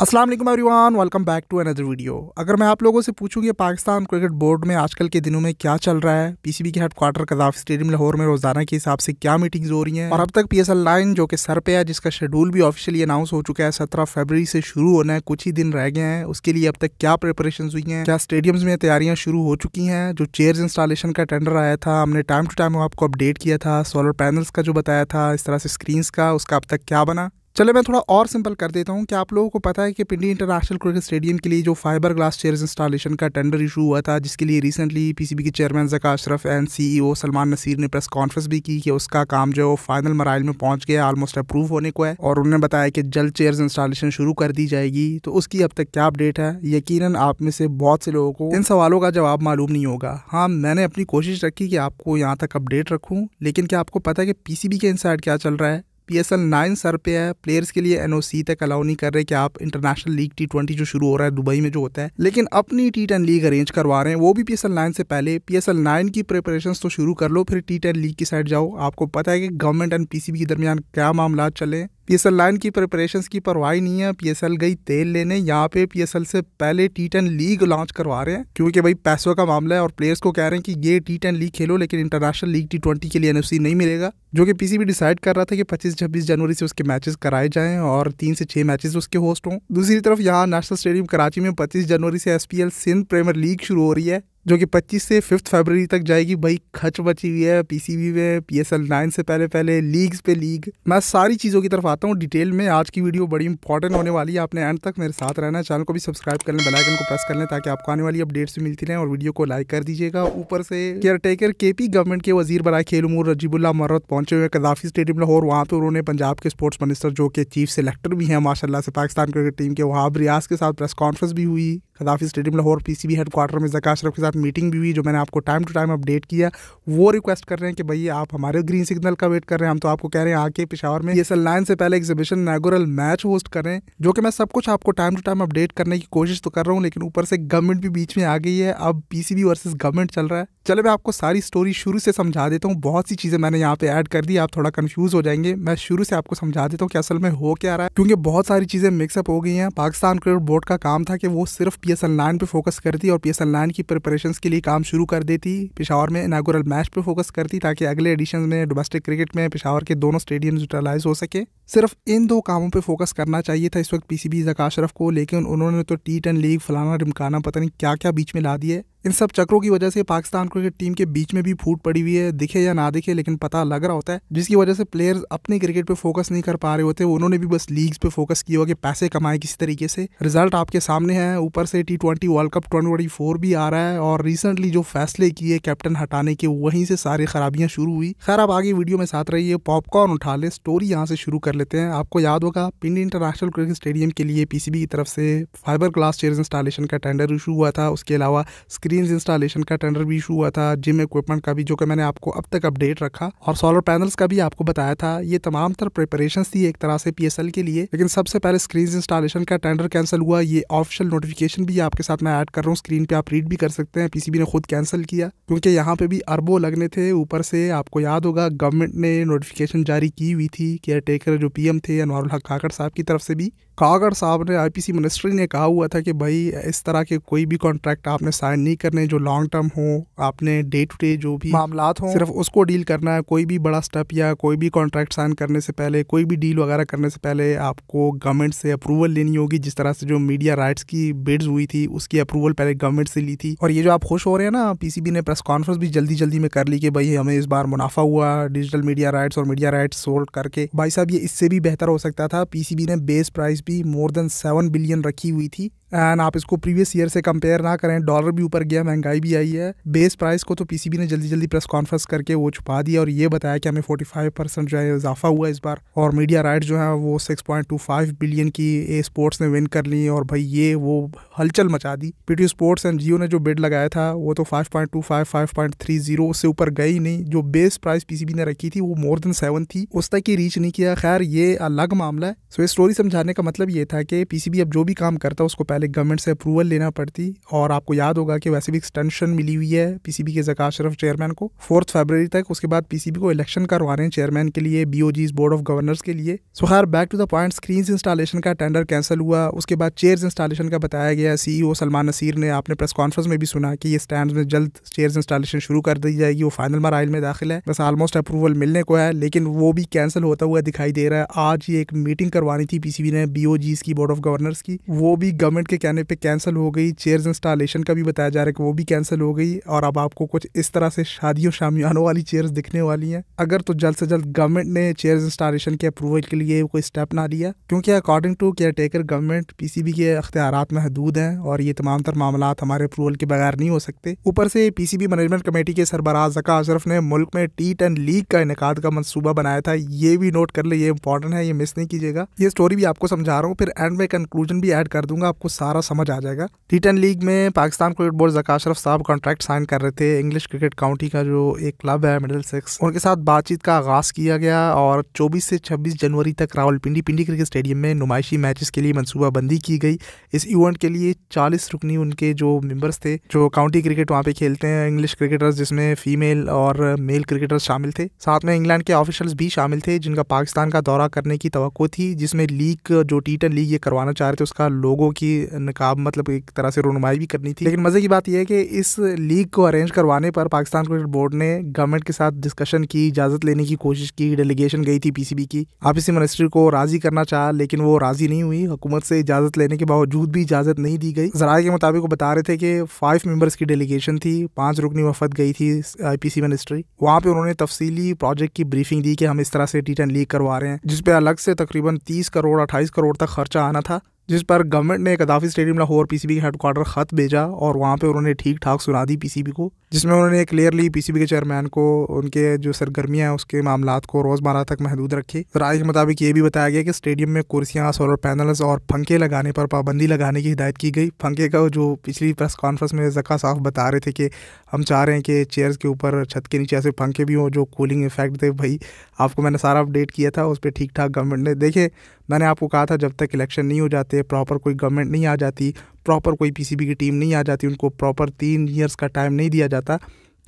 Aslam everyone welcome back to another video अगर मैं आप लोगों से पूछूं कि पाकिस्तान क्रिकेट बोर्ड में आजकल के दिनों में क्या चल रहा है पीसीबी के हेडक्वार्टर कदाफ स्टेडियम लाहौर में रोजाना के हिसाब से क्या मीटिंग्स हो रही हैं और अब तक एल लाइन जो कि सर पे है जिसका शेड्यूल भी ऑफिशियली अनाउंस हो चुका है सत्रह फरवरी से शुरू होना है कुछ ही दिन रह गए हैं उसके लिए अब तक क्या प्रिपरेशन हुई हैं क्या स्टेडियम्स में तैयारियां शुरू हो चुकी हैं जो चेयर्स इंस्टॉलेशन का टेंडर आया था हमने टाइम टू टाइम आपको अपडेट किया था सोलर पैनल्स का जो बताया था इस तरह से स्क्रीन का उसका अब तक क्या बना चले मैं थोड़ा और सिंपल कर देता हूँ कि आप लोगों को पता है कि पिंडी इंटरनेशनल क्रिकेट स्टेडियम के लिए जो फाइबर ग्लास चेयर्स इंस्टॉलेशन का टेंडर इशू हुआ था जिसके लिए रिसेंटली पीसीबी के chairman Zaka Ashraf and CEO Salman Nasir ने प्रेस कॉन्फ्रेंस भी की कि उसका काम जो है वो फाइनल मराइल में पहुंच गया ऑलमोस्ट अप्रूव होने को है और उन्होंने बताया कि जल्द चेयर इंस्टॉलेशन शुरू कर दी जाएगी तो उसकी अब तक क्या अपडेट है यकीन आप में से बहुत से लोगों को इन सवालों का जवाब मालूम नहीं होगा हाँ मैंने अपनी कोशिश रखी कि आपको यहाँ तक अपडेट रखूँ लेकिन क्या आपको पता है कि पीसीबी के इन क्या चल रहा है पी एस एल नाइन सर पे है प्लेयर्स के लिए एन सी तक अलाउ नहीं कर रहे कि आप इंटरनेशनल लीग टी ट्वेंटी जो शुरू हो रहा है दुबई में जो होता है लेकिन अपनी टी टेन लीग अरेंज करवा रहे हैं वो भी पी एस एल नाइन से पहले पी एस एल नाइन की प्रिपरेशन तो शुरू कर लो फिर टी टेन लीग की साइड जाओ आपको पता है कि government and P C B के दरमियान क्या मामला चले पी एस एल लाइन की प्रिपरेशन की परवाह नहीं है पी एस एल गई तेल लेने यहाँ पे पी एस एल से पहले टी टेन लीग लॉन्च करवा रहे हैं क्योंकि भाई पैसों का मामला है और प्लेयर्स को कह रहे हैं कि ये टी टेन लीग खेलो लेकिन इंटरनेशनल लीग टी ट्वेंटी के लिए एन नहीं मिलेगा जो कि पीसीबी डिसाइड कर रहा था कि पच्चीस छब्बीस जनवरी से उसके मैचेस कराए जाएं और तीन से छह मैचेस उसके होस्ट हों दूसरी तरफ यहाँ नेशनल स्टेडियम कराची में पच्चीस जनवरी से S P L Sindh premier league शुरू हो रही है जो कि 25 से फिफ्थ फरवरी तक जाएगी भाई खच बची हुई है पीसीबी में पी एस एल नाइन से पहले पहले लीग्स पे लीग मैं सारी चीज़ों की तरफ आता हूँ डिटेल में आज की वीडियो बड़ी इंपॉर्टेंट होने वाली है आपने एंड तक मेरे साथ रहना चैनल को भी सब्सक्राइब कर लें को प्रेस कर लें ताकि आपको आने वाली अपडेट्स मिलती रहे और वीडियो को लाइक कर दीजिएगा ऊपर से caretaker K P government के वजीर बरा खेल उमूर रजीबुल्ला मरत पहुंचे हुए कदाफी स्टेडियम लाहौर वहाँ पर उन्होंने पंजाब के स्पोर्ट्स मिनिस्टर जो कि चीफ सेलेक्टर भी हैं माशाला से पाकिस्तान क्रिकेट टीम के वहाब रियाज के साथ प्रेस कॉन्फ्रेंस भी हुई Gaddafi stadium Lahore PCB headquarter में जका अशरफ के साथ मीटिंग भी हुई जो मैंने आपको टाइम टू टाइम अपडेट किया वो रिक्वेस्ट कर रहे हैं कि भैया आप हमारे ग्रीन सिग्नल का वेट कर रहे हैं हम तो आपको कह रहे हैं आके पिशावर में एस लाइन से पहले एग्जीबिशन नेगोरल मैच होस्ट करें जो कि मैं सब कुछ आपको टाइम टू टाइम अपडेट करने की कोशिश तो कर रहा हूँ लेकिन ऊपर से गवर्नमेंट भी बीच में आ गई है अब पीसीबी वर्सेस गवर्नमेंट चल रहा है चले मैं आपको सारी स्टोरी शुरू से समझा देता हूँ बहुत सी चीज़ें मैंने यहाँ पे ऐड कर दी आप थोड़ा कन्फ्यूज हो जाएंगे मैं शुरू से आपको समझा देता हूँ कि असल में हो क्या रहा है क्योंकि बहुत सारी चीज़ें मिक्सअप हो गई हैं पाकिस्तान क्रिकेट बोर्ड का काम था कि वो सिर्फ पी एस एन लाइन पर फोकस करती और पी एस एन लाइन की प्रिपरेशन ऑपरेशंस के लिए काम शुरू कर देती पिशावर में इनागोरल मैच पर फोकस करती ताकि अगले एडिशन में डोमेस्टिक क्रिकेट में पिशावर के दोनों स्टेडियम यूटिलाइज हो सके सिर्फ इन दो कामों पर फोकस करना चाहिए था इस वक्त पीसीबी जका अशरफ को लेकिन उन्होंने तो टी टेन लीग फलाना रिमकाना पता नहीं क्या क्या बीच में ला दिए इन सब चक्रों की वजह से पाकिस्तान क्रिकेट टीम के बीच में भी फूट पड़ी हुई है दिखे या ना दिखे लेकिन पता लग रहा होता है जिसकी वजह से प्लेयर्स अपने क्रिकेट पे फोकस नहीं कर पा रहे होते उन्होंने भी बस लीग्स पे फोकस किया कि पैसे कमाए किसी तरीके से रिजल्ट आपके सामने है ऊपर से T twenty world cup twenty भी आ रहा है और रिसेंटली जो फैसले किए कैप्टन हटाने के वहीं से सारी खराबियां शुरू हुई खैर आप आगे वीडियो में साथ रहिए पॉपकॉर्न उठा ले स्टोरी यहाँ से शुरू कर लेते हैं आपको याद होगा पिंड इंटरनेशनल क्रिकेट स्टेडियम के लिए पीसीबी की तरफ से फाइबर ग्लास चेयर इंस्टॉलेशन का टेंडर इशू हुआ था उसके अलावा स्क्रीन स्क्रीन इंस्टॉलेशन का टेंडर भी इशू हुआ था जिम इक्विपमेंट का भी जो कि मैंने आपको अब तक अपडेट रखा और सोलर पैनल्स का भी आपको बताया था ये तमाम तरह प्रिपरेशन थी एक तरह से पीएसएल के लिए लेकिन सबसे पहले स्क्रीन इंस्टॉलेशन का टेंडर कैंसिल हुआ ये ऑफिशियल नोटिफिकेशन भी आपके साथ मैं ऐड कर रहा हूँ स्क्रीन पे आप रीड भी कर सकते हैं पीसीबी ने खुद कैंसिल किया क्योंकि यहाँ पे भी अरबों लगने थे ऊपर से आपको याद होगा गवर्नमेंट ने नोटिफिकेशन जारी की हुई थी केयर टेकर जो पीएम थे अनवर हक काकड़ साहब की तरफ से भी कागड़ साहब ने आईपीसी मिनिस्ट्री ने कहा हुआ था कि भाई इस तरह के कोई भी कॉन्ट्रैक्ट आपने साइन नहीं करने जो लॉन्ग टर्म हो आपने डे टू डे जो भी मामला हो सिर्फ उसको डील करना है कोई भी बड़ा स्टेप या कोई भी कॉन्ट्रैक्ट साइन करने से पहले कोई भी डील वगैरह करने से पहले आपको गवर्नमेंट से अप्रूवल लेनी होगी जिस तरह से जो मीडिया राइट्स की बिड्स हुई थी उसकी अप्रूवल पहले गवर्नमेंट से ली थी और ये जो आप खुश हो रहे हैं ना पीसीबी ने प्रेस कॉन्फ्रेंस भी जल्दी जल्दी में कर ली कि भाई हमें इस बार मुनाफा हुआ डिजिटल मीडिया राइट्स और मीडिया राइट्स सोल्ड करके भाई साहब ये इससे भी बेहतर हो सकता था पीसीबी ने base price more than seven billion रखी हुई थी एंड आप इसको प्रीवियस ईयर से कंपेयर ना करें डॉलर भी ऊपर गया महंगाई भी आई है बेस प्राइस को तो पीसीबी ने जल्दी जल्दी प्रेस कॉन्फ्रेंस करके वो छुपा दिया और ये बताया कि हमें 45 परसेंट जो है इजाफा हुआ इस बार और मीडिया राइट जो है वो 6.25 बिलियन की ए स्पोर्ट्स ने विन कर ली और भाई ये वो हलचल मचा दी पीटी स्पोर्ट्स एंड जियो ने जो बिड लगाया था वो तो फाइव 5.30 उससे ऊपर गई नहीं जो बेस प्राइस पीसीबी ने रखी थी वो मोर देन सेवन थी उस तक ही रीच नहीं किया खैर ये अलग मामला है सो ये स्टोरी समझाने का मतलब ये था कि पीसीबी अब जो भी काम करता है उसको पहले पहले गवर्नमेंट से अप्रूवल लेना पड़ती और आपको याद होगा कि वैसे भी एक्सटेंशन मिली हुई है पीसीबी के जका अशरफ चेयरमैन को फोर्थ फरवरी तक उसके बाद पीसीबी को इलेक्शन करवा रहे हैं चेयरमैन के लिए बी बोर्ड ऑफ गवर्नर्स के लिए सो खैर back to the point screen installation का टेंडर कैंसिल हुआ उसके बाद चेयर इंस्टॉलेशन का बताया गया सीईओ e सलमान नसीर ने आपने प्रेस कॉन्फ्रेंस में भी सुना कि ये स्टैंड में जल्द चेयर इंस्टॉलेशन शुरू कर दी जाएगी वो फाइनल मराइल में दाखिल है बस ऑलमोस्ट अप्रूवल मिलने को है लेकिन वो भी कैंसिल होता हुआ दिखाई दे रहा है आज ये एक मीटिंग करवानी थी पीसीबी ने बीओजीस की बोर्ड ऑफ गवर्नर्स की वो भी गवर्नमेंट उनके कहने पे कैंसिल हो गई चेयर्स इंस्टॉलेशन का भी बताया जा रहा है कि वो भी कैंसिल हो गई और अब आपको कुछ इस तरह से शादियों शामियानों वाली चेयर्स दिखने वाली हैं अगर तो जल्द से जल्द गवर्नमेंट ने चेयर्स इंस्टॉलेशन के अप्रूवल के लिए कोई स्टेप ना लिया क्योंकि according to caretaker government PCB के अख्तियार महदूद हैं और ये तमाम तर मामला हमारे अप्रूवल के बगैर नहीं हो सकते ऊपर से पीसीबी मैनेजमेंट कमेटी के सरबराह जका अशरफ ने मुल्क में टी टेन लीग का इनका का मनसूबा बनाया था ये भी नोट कर ले ये इंपॉर्टेंट है ये मिस नहीं कीजिएगा ये स्टोरी भी आपको समझा रहा हूँ फिर एंड में कंक्लूजन भी ऐड कर दूंगा आपको सारा समझ आ जाएगा टी टेन लीग में पाकिस्तान क्रिकेट बोर्ड जका अशरफ साहब कॉन्ट्रैक्ट साइन कर रहे थे इंग्लिश क्रिकेट काउंटी का जो एक क्लब है मिडल सिक्स उनके साथ बातचीत का आगाज़ किया गया और चौबीस से छब्बीस जनवरी तक रावलपिंडी पिंडी क्रिकेट स्टेडियम में नुमाइशी मैच के लिए मनसूबाबंदी की गई इस इवेंट के लिए चालीस रुकनी उनके जो मेम्बर्स थे जो काउंटी क्रिकेट वहाँ पे खेलते हैं इंग्लिश क्रिकेटर्स जिसमें फीमेल और मेल क्रिकेटर्स शामिल थे साथ में इंग्लैंड के ऑफिशल्स भी शामिल थे जिनका पाकिस्तान का दौरा करने की तो थी जिसमें लीग जो टी लीग ये करवाना चाह रहे थे उसका लोगों की नकाब मतलब एक तरह से रोनुमाई भी करनी थी लेकिन मज़े की बात यह है कि इस लीग को अरेंज करवाने पर पाकिस्तान क्रिकेट बोर्ड ने गवर्नमेंट के साथ डिस्कशन की इजाज़त लेने की कोशिश की डेलीगेशन गई थी पीसीबी की आप इसी मिनिस्ट्री को राज़ी करना चाह लेकिन वो राज़ी नहीं हुई हुकूमत से इजाज़त लेने के बावजूद भी इजाज़त नहीं दी गई जराये के मुताबिक वो बता रहे थे कि फाइव मेम्बर्स की डेलीगेशन थी पाँच रुकनी वफद गई थी आई पी सी मिनिस्ट्री वहाँ पर उन्होंने तफसीली प्रोजेक्ट की ब्रीफिंग दी कि हम इस तरह से टी टेन लीग करवा रहे हैं जिसपे अलग से तकरीबन तीस करोड़ अट्ठाईस करोड़ तक खर्चा आना था जिस पर गवर्नमेंट ने कदाफी स्टेडियम लाहौर पीसीबी के हेडक्वार्टर खत भेजा और वहाँ पे उन्होंने ठीक ठाक सुना दी पीसीबी को जिसमें उन्होंने क्लियरली पीसीबी के चेयरमैन को उनके जो सरगर्मियाँ हैं उसके मामला को रोज़मर्रा तक महदूद रखे राय के मुताबिक ये भी बताया गया कि स्टेडियम में कुर्सियाँ सोलर पैनल्स और पंखे लगाने पर पाबंदी लगाने की हिदायत की गई पंखे का जो पिछली प्रेस कॉन्फ्रेंस में जका साफ बता रहे थे कि हम चाह रहे हैं कि चेयर्स के ऊपर छत के नीचे ऐसे पंखे भी हों जो कूलिंग इफेक्ट थे भाई आपको मैंने सारा अपडेट किया था उस पर ठीक ठाक गवर्नमेंट ने देखे मैंने आपको कहा था जब तक इलेक्शन नहीं हो जाते प्रॉपर कोई गवर्नमेंट नहीं आ जाती प्रॉपर कोई पीसीबी की टीम नहीं आ जाती उनको प्रॉपर तीन ईयर्स का टाइम नहीं दिया जाता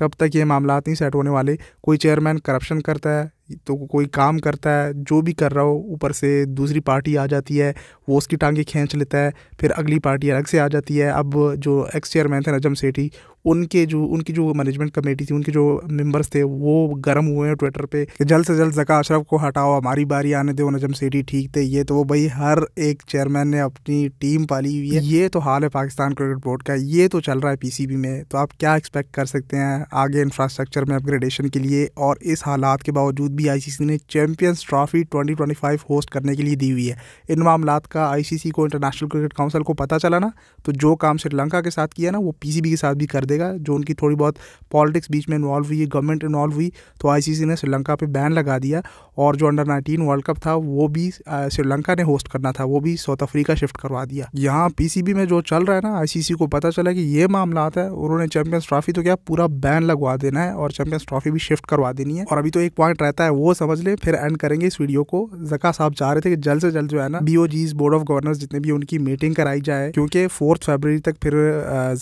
तब तक ये मामला नहीं सेट होने वाले कोई चेयरमैन करप्शन करता है तो कोई काम करता है जो भी कर रहा हो ऊपर से दूसरी पार्टी आ जाती है वो उसकी टांगे खींच लेता है फिर अगली पार्टी अलग से आ जाती है अब जो एक्स चेयरमैन थे नजम सेठी उनके जो उनकी जो मैनेजमेंट कमेटी थी उनके जो मेंबर्स थे वो गर्म हुए हैं ट्विटर पे कि जल्द से जल्द जका अशरफ को हटाओ हमारी बारी आने दो नजम सेठी ठीक थे ये तो वो भाई हर एक चेयरमैन ने अपनी टीम पाली हुई है ये तो हाल है पाकिस्तान क्रिकेट बोर्ड का ये तो चल रहा है पीसीबी में तो आप क्या एक्सपेक्ट कर सकते हैं आगे इंफ्रास्ट्रक्चर में अपग्रेडेशन के लिए और इस हालात के बावजूद भी भी आईसीसी ने चैंपियंस ट्रॉफी 2025 होस्ट करने के लिए दी हुई है इन मामला का आईसीसी को इंटरनेशनल क्रिकेट काउंसिल को पता चला ना तो जो काम श्रीलंका के साथ किया ना वो पीसीबी के साथ भी कर देगा जो उनकी थोड़ी बहुत पॉलिटिक्स बीच में इन्वॉल्व हुई गवर्नमेंट इन्वॉल्व हुई तो आईसीसी ने श्रीलंका पर बैन लगा दिया और जो अंडर नाइनटीन वर्ल्ड कप था वो भी श्रीलंका ने होस्ट करना था वो भी साउथ अफ्रीका शिफ्ट करवा दिया यहाँ पीसीबी में जो चल रहा है ना आईसीसी को पता चला कि ये मामला है उन्होंने चैंपियंस ट्रॉफी तो क्या पूरा बैन लगवा देना है और चैंपियंस ट्रॉफी भी शिफ्ट करवा देनी है और अभी तो एक पॉइंट रहता है लगता है वो समझ लें फिर एंड करेंगे इस वीडियो को जका साहब चाह रहे थे कि जल्द से जल्द जो है ना बी बोर्ड ऑफ गवर्नर्स जितने भी उनकी मीटिंग कराई जाए क्योंकि फोर्थ फेबररी तक फिर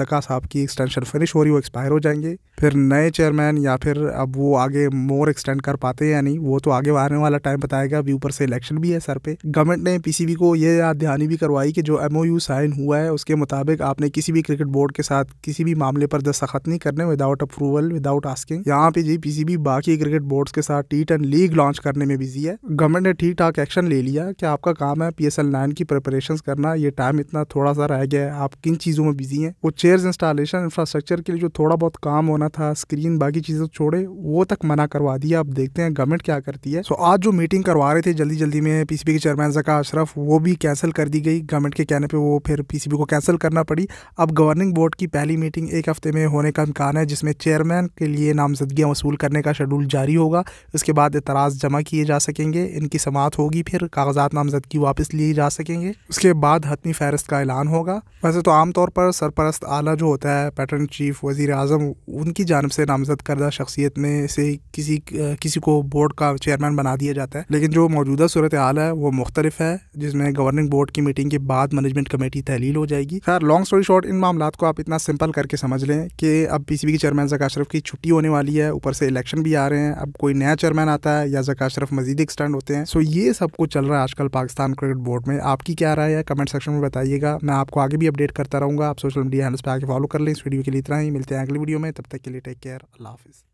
जका साहब की एक्सटेंशन फिनिश हो रही वो एक्सपायर हो जाएंगे फिर नए चेयरमैन या फिर अब वो आगे मोर एक्सटेंड कर पाते हैं या नहीं वो तो आगे आने वाला टाइम बताएगा अभी ऊपर से इलेक्शन भी है सर पे गवर्नमेंट ने पीसीबी को ये याद दहानी भी करवाई कि जो एमओयू साइन हुआ है उसके मुताबिक आपने किसी भी क्रिकेट बोर्ड के साथ किसी भी मामले पर दस्तखत नहीं करने विदाउट अप्रूवल विदाउट आस्किंग यहाँ पे जी पीसीबी बाकी क्रिकेट बोर्ड्स के साथ टी रिटर्न लीग लॉन्च करने में बिजी है गवर्नमेंट ने ठीक ठाक एक्शन ले लिया कि आपका काम है पी एस एल नाइन की प्रिपरेशन करना ये टाइम इतना थोड़ा सा रह गया है आप किन चीज़ों में बिजी हैं वो चेयर इंस्टॉलेशन इंफ्रास्ट्रक्चर के लिए जो थोड़ा बहुत काम होना था स्क्रीन बाकी चीज़ें तो छोड़े वो तक मना करवा दिया आप देखते हैं गवर्नमेंट क्या करती है सो आज जो मीटिंग करवा रहे थे जल्दी जल्दी में पीसीबी के चेयरमैन जका अशरफ वो भी कैंसिल कर दी गई गवर्नमेंट के कहने पर वो फिर पीसीबी को कैंसिल करना पड़ी अब गवर्निंग बोर्ड की पहली मीटिंग एक हफ्ते में होने का इम्कान है जिसमें चेयरमैन के लिए नामजदगियाँ वसूल करने का शेड्यूल जारी होगा इसके बाद एतराज़ जमा किए जा सकेंगे इनकी समात होगी फिर कागजात नामजदगी वापस लिए जा सकेंगे उसके बाद हतमी फहरस्त का ऐलान होगा वैसे तो आमतौर पर सरपरस्त आला जो होता है पैटर्न चीफ वज़ी अजम उनकी जानब से नामजद करदा शख्सियत में से किसी किसी को बोर्ड का चेयरमैन बना दिया जाता है लेकिन जो मौजूदा सूरत हाल है वो मुख्तलिफ है जिसमें गवर्निंग बोर्ड की मीटिंग के बाद मैनेजमेंट कमेटी तहलील हो जाएगी खैर लॉन्ग स्टोरी शॉर्ट इन मामला को आप इतना सिंपल करके समझ लें कि अब पी सी बी के चेयरमैन जका अशरफ की छुट्टी होने वाली है ऊपर से इलेक्शन भी आ रहे हैं अब कोई नया चेयरमैन पाकिस्तान आता है या जका अशरफ मजीद एक्सटेंड होते हैं सो ये सब कुछ चल रहा है आजकल पाकिस्तान क्रिकेट बोर्ड में आपकी क्या राय है कमेंट सेक्शन में बताइएगा मैं आपको आगे भी अपडेट करता रहूँगा आप सोशल मीडिया हैंडल्स पर आगे फॉलो कर लें इस वीडियो के लिए इतना ही मिलते हैं अगली वीडियो में तब तक के लिए टेक केयर अल्लाह हाफिज़